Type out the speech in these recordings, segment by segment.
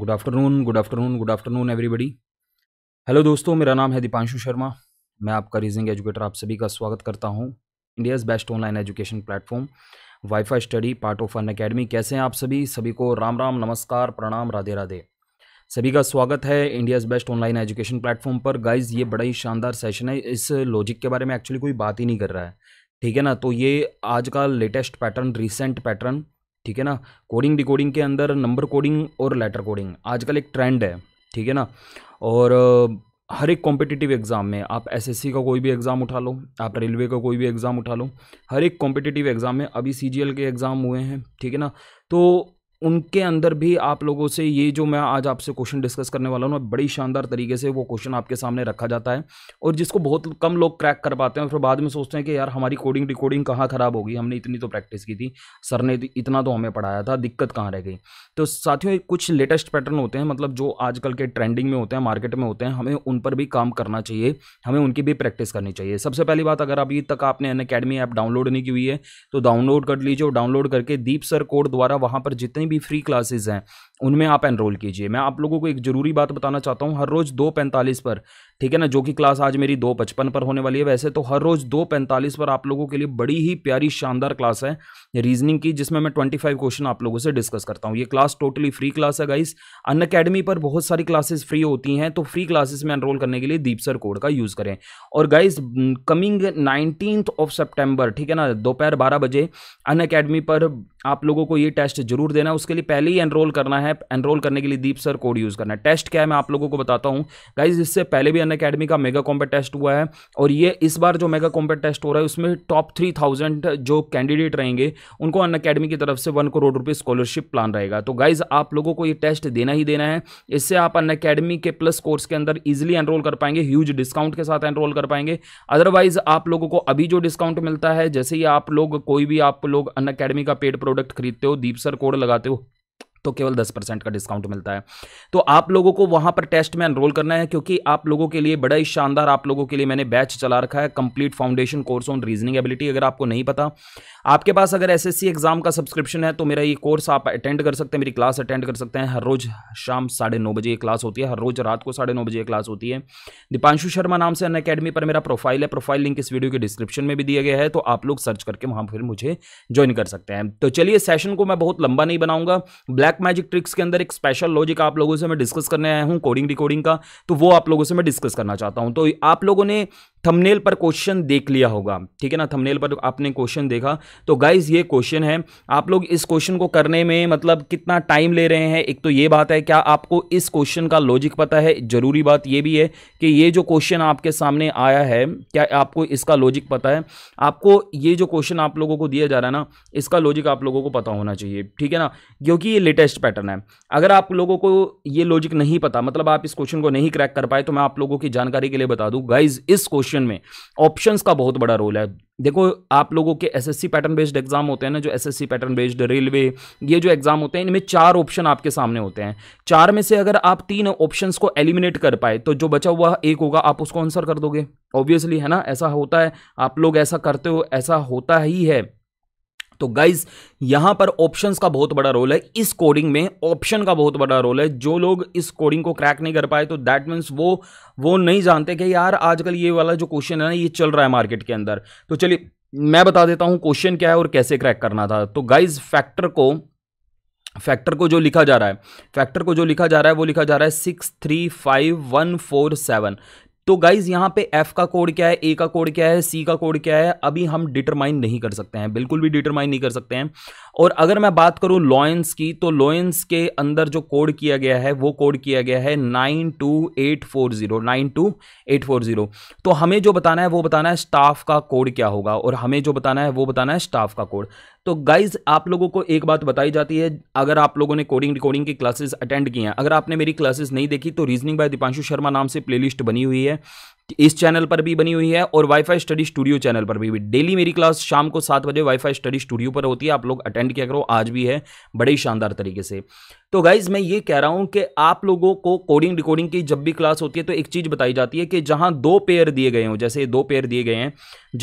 good afternoon good afternoon good afternoon everybody hello दोस्तों मेरा नाम है दीपांशु शर्मा मैं आपका रीजनिंग एजुकेटर आप सभी का स्वागत करता हूं India's best online education platform WiFi Study part of Unacademy कैसे हैं आप सभी सभी को राम राम नमस्कार प्रणाम राधे राधे सभी का स्वागत है India's best online education platform पर गाइज ये बड़ा ही शानदार सेशन है इस लॉजिक के बारे में एक्चुअली कोई बात ही नहीं कर रहा है ठीक है ना तो ये आज का लेटेस्ट पैटर्न रिसेंट पैटर्न ठीक है ना कोडिंग डिकोडिंग के अंदर नंबर कोडिंग और लेटर कोडिंग आजकल एक ट्रेंड है ठीक है ना और हर एक कॉम्पिटिटिव एग्ज़ाम में आप एसएससी का कोई भी एग्ज़ाम उठा लो आप रेलवे का कोई भी एग्ज़ाम उठा लो हर एक कॉम्पिटिटिव एग्ज़ाम में अभी सीजीएल के एग्ज़ाम हुए हैं ठीक है ना तो उनके अंदर भी आप लोगों से ये जो मैं आज आपसे क्वेश्चन डिस्कस करने वाला हूँ बड़ी शानदार तरीके से वो क्वेश्चन आपके सामने रखा जाता है और जिसको बहुत कम लोग क्रैक कर पाते हैं और फिर बाद में सोचते हैं कि यार हमारी कोडिंग रिकॉर्डिंग कहाँ ख़राब होगी हमने इतनी तो प्रैक्टिस की थी सर ने इतना तो हमें पढ़ाया था दिक्कत कहाँ रह गई तो साथियों कुछ लेटेस्ट पैटर्न होते हैं मतलब जो आजकल के ट्रेंडिंग में होते हैं मार्केट में होते हैं हमें उन पर भी काम करना चाहिए हमें उनकी भी प्रैक्टिस करनी चाहिए सबसे पहली बात अगर अभी तक आपने अन अकेडमी ऐप डाउनलोड नहीं की हुई है तो डाउनलोड कर लीजिए और डाउनलोड करके दीप सर कोड द्वारा वहाँ पर जितनी भी भी फ्री क्लासेस हैं उनमें आप एनरोल कीजिए मैं आप लोगों को एक ज़रूरी बात बताना चाहता हूँ हर रोज़ दो पैंतालीस पर ठीक है ना जो कि क्लास आज मेरी दो पचपन पर होने वाली है वैसे तो हर रोज़ दो पैंतालीस पर आप लोगों के लिए बड़ी ही प्यारी शानदार क्लास है रीजनिंग की जिसमें मैं ट्वेंटी फाइव क्वेश्चन आप लोगों से डिस्कस करता हूँ ये क्लास टोटली फ्री क्लास है गाइस अन अकेडमी पर बहुत सारी क्लासेस फ्री होती हैं तो फ्री क्लासेस में एनरोल करने के लिए दीप सर कोड का यूज़ करें और guys coming nineteen of September ठीक है ना दोपहर बारह बजे अन अकेडमी पर आप लोगों को ये टेस्ट जरूर देना उसके लिए पहले ही एनरोल करना है ऐप एनरोल करने के लिए दीप सर कोड यूज़ करना है टेस्ट क्या है मैं आप लोगों को बताता हूँ गाइज इससे पहले भी अन अकेडमी का मेगा कॉम्पेट टेस्ट हुआ है और ये इस बार जो मेगा कॉम्पेट टेस्ट हो रहा है उसमें टॉप थ्री थाउजेंड जो कैंडिडेट रहेंगे उनको अन अकेडमी की तरफ से वन करोड़ रुपये स्कॉलरशिप प्लान रहेगा तो गाइज आप लोगों को ये टेस्ट देना ही देना है इससे आप अन अकेडमी के प्लस कोर्स के अंदर ईजिली एनरोल कर पाएंगे ह्यूज डिस्काउंट के साथ एनरोल कर पाएंगे अदरवाइज आप लोगों को अभी जो डिस्काउंट मिलता है जैसे ही आप लोग कोई भी आप लोग अन अकेडमी का पेड प्रोडक्ट खरीदते हो दीप सर कोड लगाते हो तो केवल दस परसेंट का डिस्काउंट मिलता है तो आप लोगों को वहां पर टेस्ट में एनरोल करना है क्योंकि आप लोगों के लिए बड़ा ही शानदार आप लोगों के लिए मैंने बैच चला रखा है complete foundation course on reasoning ability अगर आपको नहीं पता आपके पास अगर एस एग्जाम का सब्सक्रिप्शन है तो मेरा ये कोर्स आप अटेंड कर सकते हैं मेरी क्लास अटेंड कर सकते हैं हर रोज शाम साढ़े नौ बजे क्लास होती है हर रोज रात को साढ़े नौ बजे क्लास होती है दीपांशु शर्मा नाम से अन अकेडमी पर मेरा प्रोफाइल है प्रोफाइल लिंक इस वीडियो के डिस्क्रिप्शन में भी दिया गया है तो आप लोग सर्च करके वहां फिर मुझे ज्वाइन कर सकते हैं तो चलिए सेशन को मैं बहुत लंबा नहीं बनाऊंगा ब्लैक ब्लैक मैजिक ट्रिक्स के अंदर एक स्पेशल लॉजिक आप लोगों से मैं डिस्कस करने आया हूँ कोडिंग रिकॉर्डिंग का तो वो आप लोगों से मैं डिस्कस करना चाहता हूँ तो आप लोगों ने थंबनेल पर क्वेश्चन देख लिया होगा ठीक है ना थंबनेल पर आपने क्वेश्चन देखा तो गाइज ये क्वेश्चन है आप लोग इस क्वेश्चन को करने में मतलब कितना टाइम ले रहे हैं एक तो ये बात है क्या आपको इस क्वेश्चन का लॉजिक पता है जरूरी बात ये भी है कि ये जो क्वेश्चन आपके सामने आया है क्या आपको इसका लॉजिक पता है आपको ये जो क्वेश्चन आप लोगों को दिया जा रहा है ना इसका लॉजिक आप लोगों को पता होना चाहिए ठीक है ना क्योंकि ये लेटेस्ट पैटर्न है अगर आप लोगों को ये लॉजिक नहीं पता मतलब आप इस क्वेश्चन को नहीं क्रैक कर पाए तो मैं आप लोगों की जानकारी के लिए बता दूँ गाइज इस क्वेश्चन प्रिपरेशन में ऑप्शंस का बहुत बड़ा रोल है देखो आप लोगों के एसएससी पैटर्न बेस्ड एग्जाम होते हैं ना जो एसएससी पैटर्न बेस्ड रेलवे ये जो एग्जाम होते हैं इनमें चार ऑप्शन आपके सामने होते हैं चार में से अगर आप तीन ऑप्शंस को एलिमिनेट कर पाए तो जो बचा हुआ एक होगा आप उसको आंसर कर दोगे ऑब्वियसली है ना ऐसा होता है आप लोग ऐसा करते हो ऐसा होता ही है तो गाइज यहां पर ऑप्शंस का बहुत बड़ा रोल है इस कोडिंग में ऑप्शन का बहुत बड़ा रोल है जो लोग इस कोडिंग को क्रैक नहीं कर पाए तो दैट मीन्स वो वो नहीं जानते कि यार आजकल ये वाला जो क्वेश्चन है ना ये चल रहा है मार्केट के अंदर तो चलिए मैं बता देता हूं क्वेश्चन क्या है और कैसे क्रैक करना था तो गाइज फैक्टर को फैक्टर को जो लिखा जा रहा है फैक्टर को जो लिखा जा रहा है वो लिखा जा रहा है six three five one four seven तो गाइज यहाँ पे एफ का कोड क्या है ए का कोड क्या है सी का कोड क्या है अभी हम डिटरमाइन नहीं कर सकते हैं बिल्कुल भी डिटरमाइन नहीं कर सकते हैं और अगर मैं बात करूँ लॉयंस की तो लॉयंस के अंदर जो कोड किया गया है वो कोड किया गया है nine two eight four zero nine two eight four zero तो हमें जो बताना है वो बताना है स्टाफ का कोड क्या होगा और हमें जो बताना है वो बताना है स्टाफ का कोड तो गाइज आप लोगों को एक बात बताई जाती है अगर आप लोगों ने कोडिंग रिकॉर्डिंग की क्लासेस अटेंड की हैं अगर आपने मेरी क्लासेस नहीं देखी तो रीजनिंग बाय दीपांशु शर्मा नाम से प्लेलिस्ट बनी हुई है इस चैनल पर भी बनी हुई है और वाईफाई स्टडी स्टूडियो चैनल पर भी, डेली मेरी क्लास शाम को सात बजे वाईफाई स्टडी स्टूडियो पर होती है आप लोग अटेंड किया करो आज भी है बड़े ही शानदार तरीके से तो गाइज मैं ये कह रहा हूँ कि आप लोगों को कोडिंग रिकॉर्डिंग की जब भी क्लास होती है तो एक चीज़ बताई जाती है कि जहाँ दो पेयर दिए गए हों जैसे दो पेयर दिए गए हैं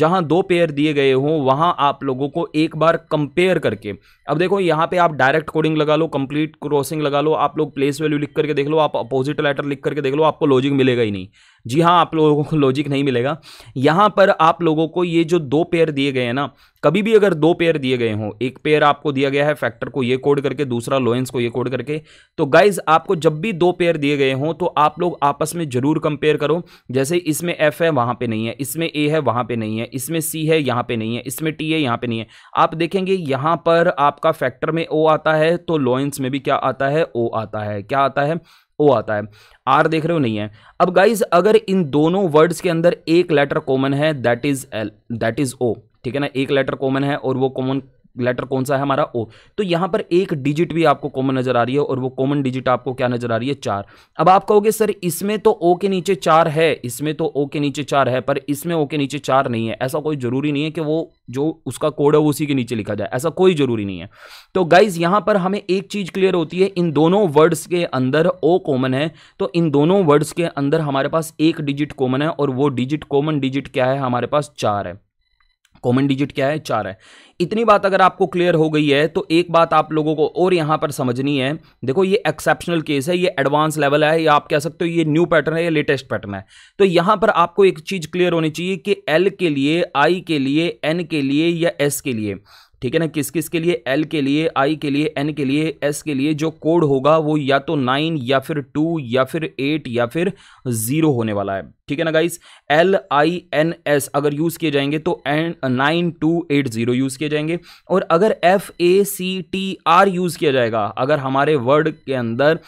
जहाँ दो पेयर दिए गए हों वहाँ आप लोगों को एक बार कंपेयर करके अब देखो यहाँ पे आप डायरेक्ट कोडिंग लगा लो कंप्लीट क्रॉसिंग लगा लो आप लोग प्लेस वैल्यू लिख करके देख लो आप अपोजिट लेटर लिख करके देख लो आपको लॉजिक मिलेगा ही नहीं जी हाँ आप लोगों को लॉजिक नहीं मिलेगा यहाँ पर आप लोगों को ये जो दो पेयर दिए गए हैं ना कभी भी अगर दो पेयर दिए गए हों एक पेयर आपको दिया गया है फैक्टर को ये कोड करके दूसरा लोएंस को ये कोड करके तो गाइज आपको जब भी दो पेयर दिए गए हों तो आप लोग आपस में जरूर कंपेयर करो जैसे इसमें एफ है वहाँ पर नहीं है इसमें ए है वहाँ पर नहीं है इसमें सी है यहाँ पर नहीं है इसमें टी है यहाँ पे नहीं है आप देखेंगे यहाँ पर आपका फैक्टर में ओ आता है तो लोएंस में भी क्या आता है ओ आता है क्या आता है ओ आता है आर देख रहे हो नहीं है अब गाइज अगर इन दोनों वर्ड्स के अंदर एक लेटर कॉमन है that is L that is O ठीक है ना एक लेटर कॉमन है और वो कॉमन लेटर कौन सा है हमारा ओ तो यहाँ पर एक डिजिट भी आपको कॉमन नजर आ रही है और वो कॉमन डिजिट आपको क्या नजर आ रही है चार अब आप कहोगे सर इसमें तो ओ के नीचे चार है इसमें तो ओ के नीचे चार है पर इसमें ओ के नीचे चार नहीं है ऐसा कोई जरूरी नहीं है कि वो जो उसका कोड है उसी के नीचे लिखा जाए ऐसा कोई जरूरी नहीं है तो गाइज यहां पर हमें एक चीज क्लियर होती है इन दोनों वर्ड्स के अंदर ओ कॉमन है तो इन दोनों वर्ड्स के अंदर हमारे पास एक डिजिट कॉमन है और वो डिजिट कॉमन डिजिट क्या है हमारे पास चार है कॉमन डिजिट क्या है चार है इतनी बात अगर आपको क्लियर हो गई है तो एक बात आप लोगों को और यहां पर समझनी है देखो ये एक्सेप्शनल केस है ये एडवांस लेवल है या आप कह सकते हो ये न्यू पैटर्न है या लेटेस्ट पैटर्न है तो यहां पर आपको एक चीज क्लियर होनी चाहिए कि एल के लिए आई के लिए एन के लिए या एस के लिए ठीक है ना किस किस के लिए एल के लिए आई के लिए एन के लिए एस के लिए जो कोड होगा वो या तो नाइन या फिर टू या फिर एट या फिर जीरो होने वाला है ठीक है ना guys L I N S अगर यूज किए जाएंगे तो N nine two eight zero use किए जाएंगे और अगर F A C T R use किया जाएगा अगर हमारे वर्ड के अंदर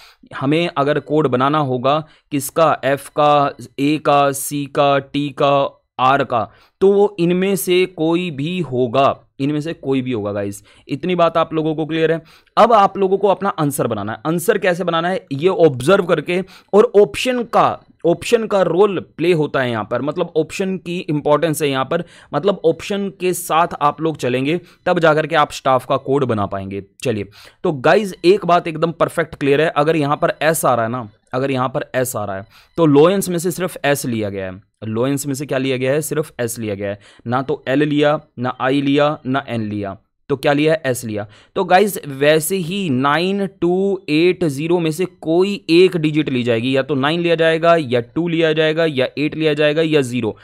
हमें अगर कोड बनाना होगा किसका एफ का ए का सी का टी का आर का तो वो इनमें से कोई भी होगा इनमें से कोई भी होगा गाइस इतनी बात आप लोगों को क्लियर है अब आप लोगों को अपना आंसर बनाना है आंसर कैसे बनाना है ये ऑब्जर्व करके और ऑप्शन का ऑप्शन का रोल प्ले होता है यहाँ पर मतलब ऑप्शन की इंपॉर्टेंस है यहाँ पर मतलब ऑप्शन के साथ आप लोग चलेंगे तब जाकर के आप स्टाफ का कोड बना पाएंगे चलिए तो गाइज एक बात एकदम परफेक्ट क्लियर है अगर यहाँ पर एस आ रहा है ना अगर यहाँ पर एस आ रहा है तो लोयंस में से सिर्फ एस लिया गया है लोएंस में से क्या लिया गया है सिर्फ एस लिया गया है ना तो एल लिया ना आई लिया ना एन लिया तो क्या लिया है एस लिया तो गाइज वैसे ही नाइन टू एट जीरो में से कोई एक डिजिट ली जाएगी या तो नाइन लिया जाएगा या टू लिया जाएगा या एट लिया जाएगा या जीरो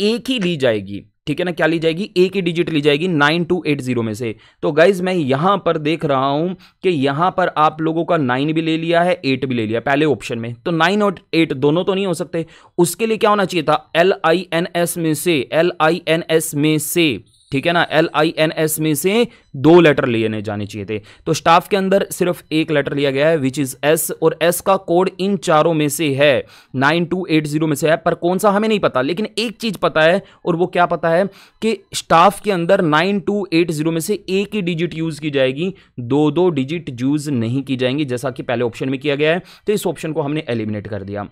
एक ही ली जाएगी ठीक है ना क्या ली जाएगी एक की डिजिट ली जाएगी नाइन टू एट जीरो में से तो गाइज मैं यहां पर देख रहा हूं कि यहां पर आप लोगों का नाइन भी ले लिया है एट भी ले लिया पहले ऑप्शन में तो नाइन और एट दोनों तो नहीं हो सकते उसके लिए क्या होना चाहिए था एल आई एन एस में से एल आई एन एस में से ठीक है ना एल आई एन एस में से दो लेटर लिए जाने चाहिए थे तो स्टाफ के अंदर सिर्फ एक लेटर लिया गया है विच इज एस और एस का कोड इन चारों में से है नाइन टू एट जीरो में से है पर कौन सा हमें नहीं पता लेकिन एक चीज पता है और वो क्या पता है कि स्टाफ के अंदर नाइन टू एट जीरो में से एक ही डिजिट यूज की जाएगी दो दो डिजिट यूज नहीं की जाएंगी जैसा कि पहले ऑप्शन में किया गया है तो इस ऑप्शन को हमने एलिमिनेट कर दिया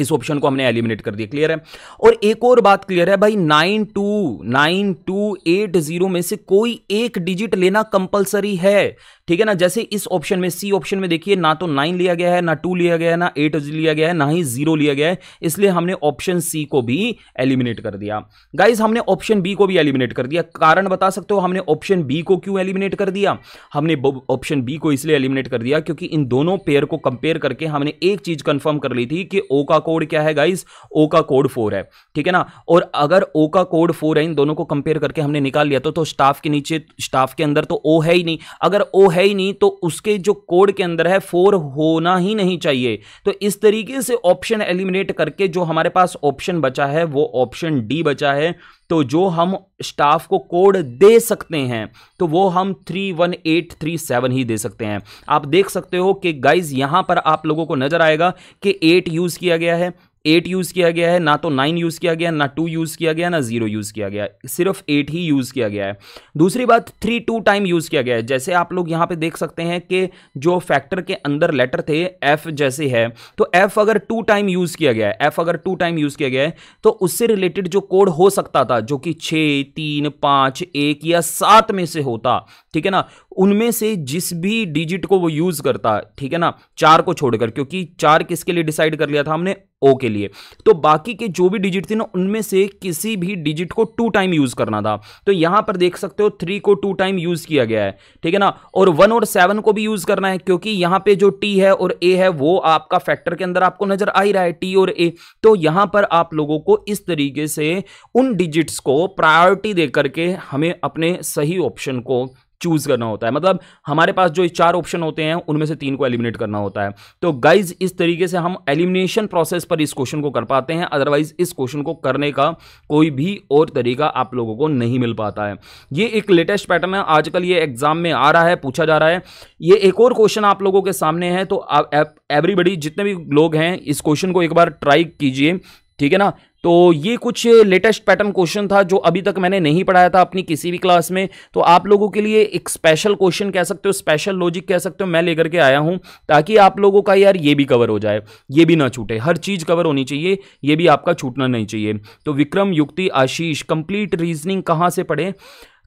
इस ऑप्शन को हमने एलिमिनेट कर दिया क्लियर है और एक और बात क्लियर है भाई nine two nine two eight zero में से कोई एक डिजिट लेना कंपलसरी है ठीक है ना जैसे इस ऑप्शन में सी ऑप्शन में देखिए ना तो नाइन लिया गया है ना टू लिया गया है ना एट लिया गया है ना ही जीरो लिया गया है इसलिए हमने ऑप्शन सी को भी एलिमिनेट कर दिया गाइज हमने ऑप्शन बी को भी एलिमिनेट कर दिया कारण बता सकते हो हमने ऑप्शन बी को क्यों एलिमिनेट कर दिया हमने ऑप्शन बी को इसलिए एलिमिनेट कर दिया क्योंकि इन दोनों पेयर को कंपेयर करके हमने एक चीज कंफर्म कर ली थी कि ओ का कोड क्या है गाइज ओ का कोड फोर है ठीक है ना और अगर ओ का कोड फोर है इन दोनों को कंपेयर करके हमने निकाल लिया तो, तो स्टाफ के नीचे स्टाफ के अंदर तो ओ है ही नहीं अगर ओ है है ही नहीं तो उसके जो कोड के अंदर है फोर होना ही नहीं चाहिए तो इस तरीके से ऑप्शन एलिमिनेट करके जो हमारे पास ऑप्शन बचा है वो ऑप्शन डी बचा है तो जो हम स्टाफ को कोड दे सकते हैं तो वो हम three one eight three seven ही दे सकते हैं आप देख सकते हो कि गाइज यहां पर आप लोगों को नजर आएगा कि एट यूज किया गया है एट यूज़ किया गया है ना तो नाइन यूज़ किया गया ना टू यूज़ किया गया ना जीरो यूज़ किया गया सिर्फ एट ही यूज़ किया गया है दूसरी बात थ्री टू टाइम यूज़ किया गया है जैसे आप लोग यहाँ पे देख सकते हैं कि जो फैक्टर के अंदर लेटर थे एफ जैसे है तो एफ अगर टू टाइम यूज़ किया गया है एफ अगर टू टाइम यूज़ किया गया है तो उससे रिलेटेड जो कोड हो सकता था जो कि छः तीन पाँच एक या सात में से होता ठीक है ना उनमें से जिस भी डिजिट को वो यूज करता है ठीक है ना चार को छोड़कर क्योंकि चार किसके लिए डिसाइड कर लिया था हमने ओ के लिए तो बाकी के जो भी डिजिट थे ना उनमें से किसी भी डिजिट को टू टाइम यूज करना था तो यहां पर देख सकते हो थ्री को टू टाइम यूज किया गया है ठीक है ना और वन और सेवन को भी यूज करना है क्योंकि यहां पे जो टी है और ए है वो आपका फैक्टर के अंदर आपको नजर आ ही रहा है टी और ए तो यहां पर आप लोगों को इस तरीके से उन डिजिट्स को प्रायोरिटी दे करके हमें अपने सही ऑप्शन को चूज करना होता है मतलब हमारे पास जो चार ऑप्शन होते हैं उनमें से तीन को एलिमिनेट करना होता है तो गाइज इस तरीके से हम एलिमिनेशन प्रोसेस पर इस क्वेश्चन को कर पाते हैं अदरवाइज इस क्वेश्चन को करने का कोई भी और तरीका आप लोगों को नहीं मिल पाता है ये एक लेटेस्ट पैटर्न है आजकल ये एग्जाम में आ रहा है पूछा जा रहा है ये एक और क्वेश्चन आप लोगों के सामने है तो एवरीबडी जितने भी लोग हैं इस क्वेश्चन को एक बार ट्राई कीजिए ठीक है ना तो ये कुछ लेटेस्ट पैटर्न क्वेश्चन था जो अभी तक मैंने नहीं पढ़ाया था अपनी किसी भी क्लास में तो आप लोगों के लिए एक स्पेशल क्वेश्चन कह सकते हो स्पेशल लॉजिक कह सकते हो मैं लेकर के आया हूं ताकि आप लोगों का यार ये भी कवर हो जाए ये भी ना छूटे हर चीज़ कवर होनी चाहिए ये भी आपका छूटना नहीं चाहिए तो विक्रम युक्ति आशीष कंप्लीट रीजनिंग कहाँ से पढ़े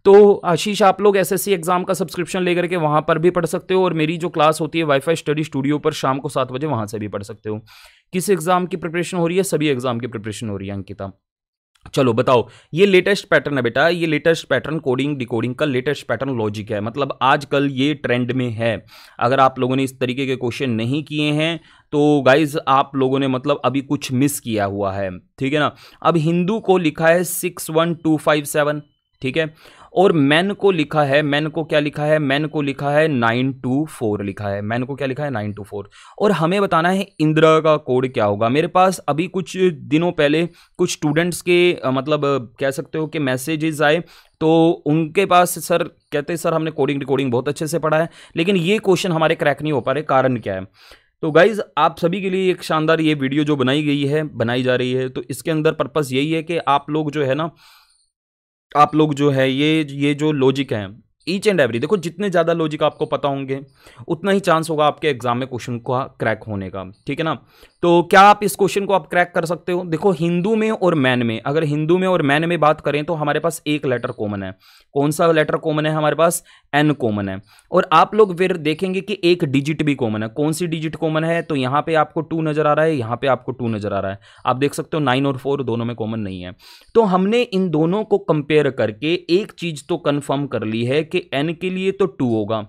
तो आशीष आप लोग एसएससी एग्जाम का सब्सक्रिप्शन लेकर के वहाँ पर भी पढ़ सकते हो और मेरी जो क्लास होती है वाईफाई स्टडी स्टूडियो पर शाम को सात बजे वहाँ से भी पढ़ सकते हो किस एग्जाम की प्रिपरेशन हो रही है सभी एग्जाम की प्रिपरेशन हो रही है अंकिता चलो बताओ ये लेटेस्ट पैटर्न है बेटा ये लेटेस्ट पैटर्न कोडिंग डिकोडिंग का लेटेस्ट पैटर्न लॉजिक है मतलब आजकल ये ट्रेंड में है अगर आप लोगों ने इस तरीके के क्वेश्चन नहीं किए हैं तो गाइज आप लोगों ने मतलब अभी कुछ मिस किया हुआ है ठीक है ना अब हिंदू को लिखा है six one two five seven ठीक है और मैन को लिखा है मैन को क्या लिखा है मैन को लिखा है नाइन टू फोर लिखा है मैन को क्या लिखा है नाइन टू फोर और हमें बताना है इंदिरा का कोड क्या होगा मेरे पास अभी कुछ दिनों पहले कुछ स्टूडेंट्स के मतलब कह सकते हो कि मैसेजेस आए तो उनके पास सर कहते सर हमने कोडिंग रिकॉर्डिंग बहुत अच्छे से पढ़ा है लेकिन ये क्वेश्चन हमारे क्रैक नहीं हो पा रहे कारण क्या है तो गाइज़ आप सभी के लिए एक शानदार ये वीडियो जो बनाई गई है बनाई जा रही है तो इसके अंदर पर्पज़ यही है कि आप लोग जो है ना आप लोग जो है ये ये जो लॉजिक है ईच एंड एवरी देखो जितने ज़्यादा लॉजिक आपको पता होंगे उतना ही चांस होगा आपके एग्जाम में क्वेश्चन को क्रैक होने का ठीक है ना तो क्या आप इस क्वेश्चन को आप क्रैक कर सकते हो देखो हिंदू में और मैन में अगर हिंदू में और मैन में बात करें तो हमारे पास एक लेटर कॉमन है कौन सा लेटर कॉमन है हमारे पास एन कॉमन है और आप लोग फिर देखेंगे कि एक डिजिट भी कॉमन है कौन सी डिजिट कॉमन है तो यहाँ पर आपको टू नज़र आ रहा है यहाँ पर आपको टू नज़र आ रहा है आप देख सकते हो नाइन और फोर दोनों में कॉमन नहीं है तो हमने इन दोनों को कंपेयर करके एक चीज़ तो कन्फर्म कर ली है के एन के लिए तो टू होगा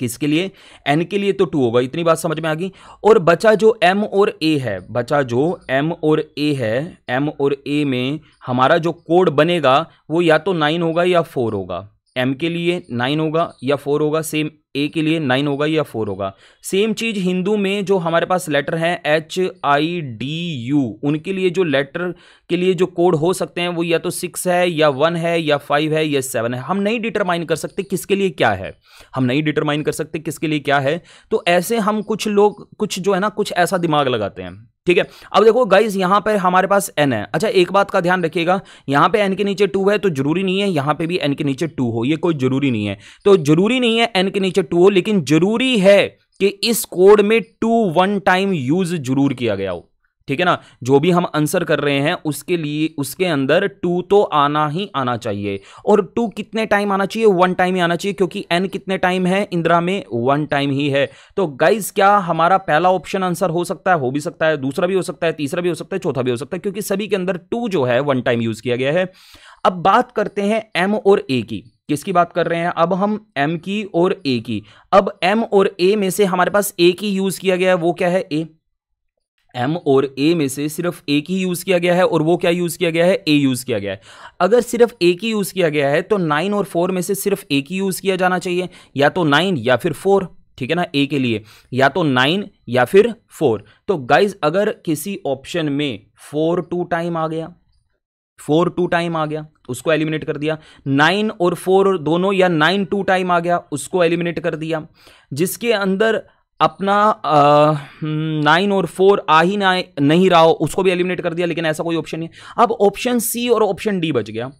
किसके लिए एन के लिए तो टू होगा इतनी बात समझ में आ गई और बचा जो एम और ए है बचा जो एम और ए है एम और ए में हमारा जो कोड बनेगा वो या तो नाइन होगा या फोर होगा एम के लिए नाइन होगा या फोर होगा सेम ए के लिए नाइन होगा या फोर होगा सेम चीज हिंदू में जो हमारे पास लेटर हैं एच आई डी यू उनके लिए जो लेटर के लिए जो कोड हो सकते हैं वो या तो सिक्स है या वन है या फाइव है या सेवन है हम नहीं डिटरमाइन कर सकते किसके लिए क्या है हम नहीं डिटरमाइन कर सकते किसके लिए क्या है तो ऐसे हम कुछ लोग कुछ जो है ना कुछ ऐसा दिमाग लगाते हैं ठीक है अब देखो गाइज यहां पर हमारे पास एन है अच्छा एक बात का ध्यान रखिएगा यहाँ पे एन के नीचे टू है तो जरूरी नहीं है यहां पे भी एन के नीचे टू हो ये कोई जरूरी नहीं है तो जरूरी नहीं है एन के नीचे टू हो लेकिन जरूरी है कि इस कोड में टू वन टाइम यूज जरूर किया गया हो ठीक है ना जो भी हम आंसर कर रहे हैं उसके लिए उसके अंदर टू तो आना ही आना चाहिए और टू कितने टाइम आना चाहिए वन टाइम ही आना चाहिए क्योंकि एन कितने टाइम है इंदिरा में वन टाइम ही है तो गाइज क्या हमारा पहला ऑप्शन आंसर हो सकता है हो भी सकता है दूसरा भी हो सकता है तीसरा भी हो सकता है चौथा भी हो सकता है क्योंकि सभी के अंदर टू जो है वन टाइम यूज किया गया है अब बात करते हैं एम और ए की किसकी बात कर रहे हैं अब हम एम की और ए की अब एम और ए में से हमारे पास ए की यूज किया गया है वो क्या है ए एम और ए में से सिर्फ एक ही यूज़ किया गया है और वो क्या यूज़ किया गया है ए यूज़ किया गया है अगर सिर्फ एक ही यूज़ किया गया है तो नाइन और फोर में से सिर्फ एक ही यूज़ किया जाना चाहिए या तो नाइन या फिर फोर ठीक है ना ए के लिए या तो नाइन या फिर फोर तो गाइज अगर किसी ऑप्शन में फोर टू टाइम आ गया फोर टू टाइम आ गया उसको एलिमिनेट कर दिया नाइन और फोर दोनों या नाइन टू टाइम आ गया उसको एलिमिनेट कर दिया जिसके अंदर अपना नाइन हम्म, और फोर आ ही ना नहीं रहा हो उसको भी एलिमिनेट कर दिया लेकिन ऐसा कोई ऑप्शन नहीं अब ऑप्शन सी और ऑप्शन डी बच गया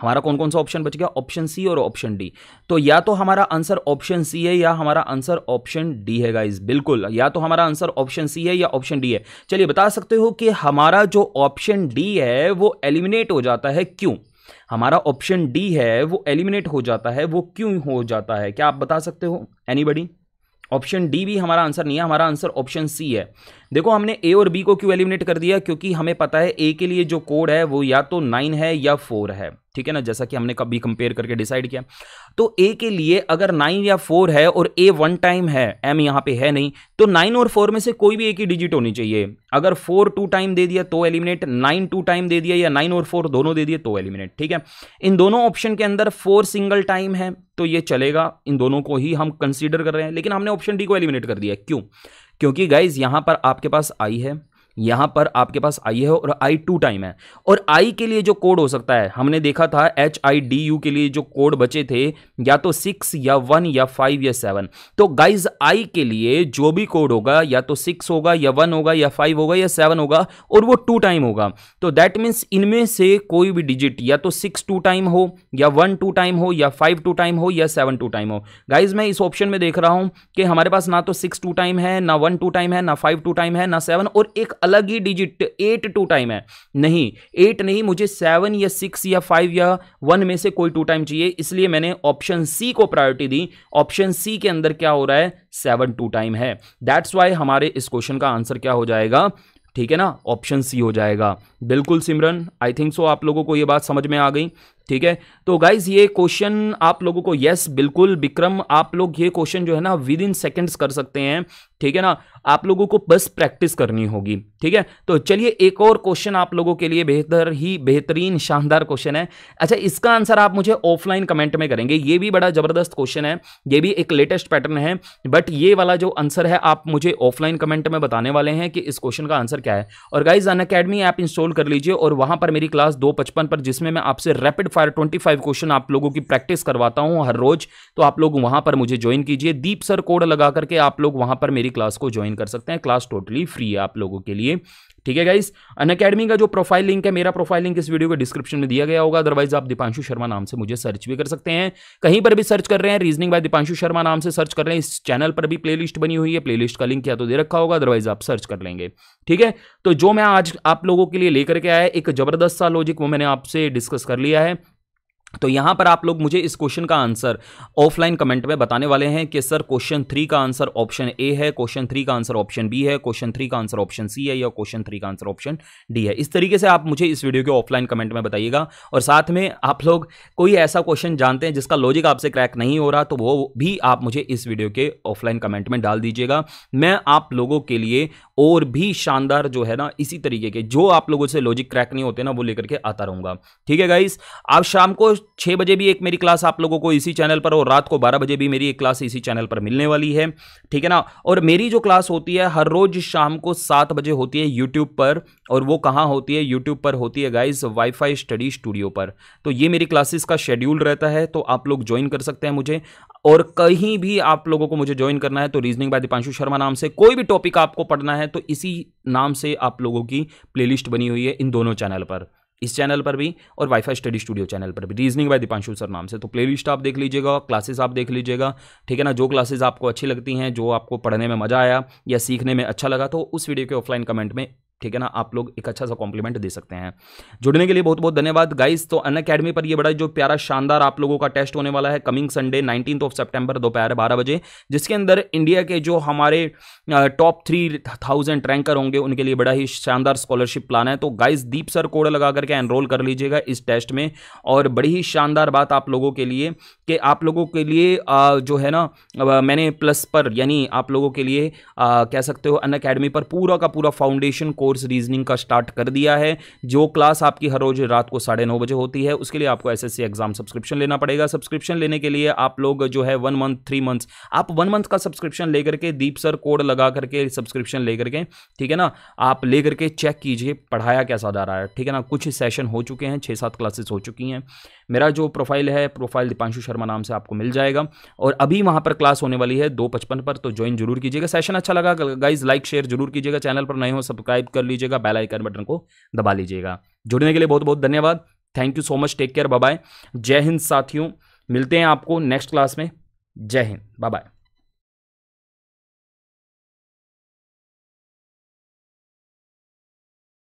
हमारा कौन कौन सा ऑप्शन बच गया ऑप्शन सी और ऑप्शन डी तो या तो हमारा आंसर ऑप्शन सी है या हमारा आंसर ऑप्शन डी है गाइज बिल्कुल या तो हमारा आंसर ऑप्शन सी है या ऑप्शन डी है चलिए बता सकते हो कि हमारा जो ऑप्शन डी है वो एलिमिनेट हो जाता है क्यों हमारा ऑप्शन डी है वो एलिमिनेट हो जाता है वो क्यों हो जाता है क्या आप बता सकते हो एनीबडी ऑप्शन डी भी हमारा आंसर नहीं है हमारा आंसर ऑप्शन सी है देखो हमने ए और बी को क्यों एलिमिनेट कर दिया क्योंकि हमें पता है ए के लिए जो कोड है वो या तो नाइन है या फोर है ठीक है ना जैसा कि हमने कभी कंपेयर करके डिसाइड किया तो ए के लिए अगर नाइन या फोर है और ए वन टाइम है एम यहाँ पे है नहीं तो नाइन और फोर में से कोई भी एक ही डिजिट होनी चाहिए अगर फोर टू टाइम दे दिया तो एलिमिनेट नाइन टू टाइम दे दिया या नाइन और फोर दोनों दे दिए तो एलिमिनेट ठीक है इन दोनों ऑप्शन के अंदर फोर सिंगल टाइम है तो ये चलेगा इन दोनों को ही हम कंसिडर कर रहे हैं लेकिन हमने ऑप्शन डी को एलिमिनेट कर दिया क्यों क्योंकि गाइज यहाँ पर आपके पास आई है यहां पर आपके पास आई है और आई टू टाइम है और आई के लिए जो कोड हो सकता है हमने देखा था एच आई डी यू के लिए जो कोड बचे थे या तो सिक्स या वन या फाइव या सेवन तो गाइज आई के लिए जो भी कोड होगा या तो सिक्स होगा या वन होगा या फाइव होगा या सेवन होगा और वो टू टाइम होगा तो दैट मीन्स इनमें से कोई भी डिजिट या तो सिक्स टू टाइम हो या वन टू टाइम हो या फाइव टू टाइम हो या सेवन टू टाइम हो गाइज मैं इस ऑप्शन में देख रहा हूं कि हमारे पास ना तो सिक्स टू टाइम है ना वन टू टाइम है ना फाइव टू टाइम है ना सेवन और एक अलग ही डिजिट एट टू टाइम है नहीं एट नहीं मुझे सेवन या सिक्स या फाइव या वन में से कोई टू टाइम चाहिए इसलिए मैंने ऑप्शन सी को प्रायोरिटी दी ऑप्शन सी के अंदर क्या हो रहा है सेवन टू टाइम है दैट्स वाई हमारे इस क्वेश्चन का आंसर क्या हो जाएगा ठीक है ना ऑप्शन सी हो जाएगा बिल्कुल सिमरन आई थिंक सो आप लोगों को ये बात समझ में आ गई ठीक है तो गाइज ये क्वेश्चन आप लोगों को यस बिल्कुल विक्रम आप लोग ये क्वेश्चन जो है ना विद इन सेकेंड्स कर सकते हैं ठीक है ना आप लोगों को बस प्रैक्टिस करनी होगी ठीक है तो चलिए एक और क्वेश्चन आप लोगों के लिए बेहतर ही बेहतरीन शानदार क्वेश्चन है अच्छा इसका आंसर आप मुझे ऑफलाइन कमेंट में करेंगे ये भी बड़ा जबरदस्त क्वेश्चन है ये भी एक लेटेस्ट पैटर्न है बट ये वाला जो आंसर है आप मुझे ऑफलाइन कमेंट में बताने वाले हैं कि इस क्वेश्चन का आंसर क्या है और guys Unacademy app install कर लीजिए और वहां पर मेरी क्लास दो पचपन पर जिसमें मैं आपसे rapid fire twenty five question आप लोगों की प्रैक्टिस करवाता हूँ हर रोज तो आप लोग वहाँ पर मुझे ज्वाइन कीजिए दीप सर कोड लगा करके आप लोग वहाँ पर मेरी क्लास को ज्वाइन कर सकते हैं क्लास टोटली फ्री है आप लोगों के लिए ठीक है गाइस अन अकेडमी का जो प्रोफाइल लिंक है मेरा प्रोफाइल लिंक इस वीडियो के डिस्क्रिप्शन में दिया गया होगा अदरवाइज आप दीपांशु शर्मा नाम से मुझे सर्च भी कर सकते हैं कहीं पर भी सर्च कर रहे हैं रीजनिंग बाय दीपांशु शर्मा नाम से सर्च कर रहे हैं इस चैनल पर भी प्लेलिस्ट बनी हुई है प्लेलिस्ट का लिंक या तो दे रखा होगा अदरवाइज आप सर्च कर लेंगे ठीक है तो जो मैं आज आप लोगों के लिए लेकर के आया एक जबरदस्त सा लॉजिक वो मैंने आपसे डिस्कस कर लिया है तो यहां पर आप लोग मुझे इस क्वेश्चन का आंसर ऑफलाइन कमेंट में बताने वाले हैं कि सर क्वेश्चन थ्री का आंसर ऑप्शन ए है क्वेश्चन थ्री का आंसर ऑप्शन बी है क्वेश्चन थ्री का आंसर ऑप्शन सी है या क्वेश्चन थ्री का आंसर ऑप्शन डी है इस तरीके से आप मुझे इस वीडियो के ऑफलाइन कमेंट में बताइएगा और साथ में आप लोग कोई ऐसा क्वेश्चन जानते हैं जिसका लॉजिक आपसे क्रैक नहीं हो रहा तो वो भी आप मुझे इस वीडियो के ऑफलाइन कमेंट में डाल दीजिएगा मैं आप लोगों के लिए और भी शानदार जो है ना इसी तरीके के जो आप लोगों से लॉजिक क्रैक नहीं होते ना वो लेकर के आता रहूंगा ठीक है गाइस आप शाम को छः बजे भी एक मेरी क्लास आप लोगों को इसी चैनल पर और रात को बारह बजे भी मेरी एक क्लास इसी चैनल पर मिलने वाली है ठीक है ना और मेरी जो क्लास होती है हर रोज शाम को सात बजे होती है यूट्यूब पर और वो कहाँ होती है यूट्यूब पर होती है गाइज वाईफाई स्टडी स्टूडियो पर तो ये मेरी क्लासेस का शेड्यूल रहता है तो आप लोग ज्वाइन कर सकते हैं मुझे और कहीं भी आप लोगों को मुझे ज्वाइन करना है तो रीजनिंग बाय दीपांशु शर्मा नाम से कोई भी टॉपिक आपको पढ़ना है तो इसी नाम से आप लोगों की प्लेलिस्ट बनी हुई है इन दोनों चैनल पर इस चैनल पर भी और वाईफाई स्टडी स्टूडियो चैनल पर भी रीजनिंग बाय दीपांशु सर नाम से तो प्लेलिस्ट आप देख लीजिएगा क्लासेस आप देख लीजिएगा ठीक है ना जो क्लासेस आपको अच्छी लगती हैं जो आपको पढ़ने में मज़ा आया या सीखने में अच्छा लगा तो उस वीडियो के ऑफलाइन कमेंट में ठीक है ना आप लोग एक अच्छा सा कॉम्प्लीमेंट दे सकते हैं जुड़ने के लिए बहुत बहुत धन्यवाद गाइस तो अन अकेडमी पर ये बड़ा जो प्यारा शानदार आप लोगों का टेस्ट होने वाला है coming Sunday nineteen of September दोपहर बारह बजे जिसके अंदर इंडिया के जो हमारे टॉप थ्री थाउजेंड रैंकर होंगे उनके लिए बड़ा ही शानदार स्कॉलरशिप प्लान है तो गाइस दीप सर कोड लगा करके एनरोल कर लीजिएगा इस टेस्ट में और बड़ी ही शानदार बात आप लोगों के लिए कि आप लोगों के लिए जो है ना मैंने प्लस पर यानी आप लोगों के लिए कह सकते हो अन अकेडमी पर पूरा का पूरा फाउंडेशन कोर्स कोर्स रीजनिंग का स्टार्ट कर दिया है जो क्लास आपकी हर रोज रात को साढ़े नौ बजे होती है उसके लिए आपको एस एग्जाम सब्सक्रिप्शन लेना पड़ेगा सब्सक्रिप्शन लेने के लिए आप लोग जो है वन मंथ थ्री मंथ्स आप वन मंथ का सब्सक्रिप्शन लेकर के दीप सर कोड लगा करके सब्सक्रिप्शन लेकर के ठीक है ना आप ले करके चेक कीजिए पढ़ाया कैसा जा रहा है ठीक है ना कुछ सेशन हो चुके हैं छः सात क्लासेस हो चुकी हैं मेरा जो प्रोफाइल है प्रोफाइल दीपांशु शर्मा नाम से आपको मिल जाएगा और अभी वहाँ पर क्लास होने वाली है दो पचपन पर तो ज्वाइन जरूर कीजिएगा सेशन अच्छा लगा गाइज लाइक शेयर जरूर कीजिएगा चैनल पर नए हो सब्सक्राइब कर कर लीजिएगा बेल आइकन बटन को दबा लीजिएगा जुड़ने के लिए बहुत बहुत धन्यवाद thank you so much take care bye जय हिंद साथियों मिलते हैं आपको नेक्स्ट क्लास में जय हिंद बाय